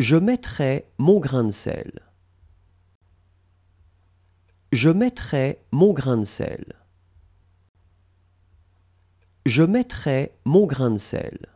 Je mettrai mon grain de sel. Je mettrai mon grain de sel. Je mettrai mon grain de sel.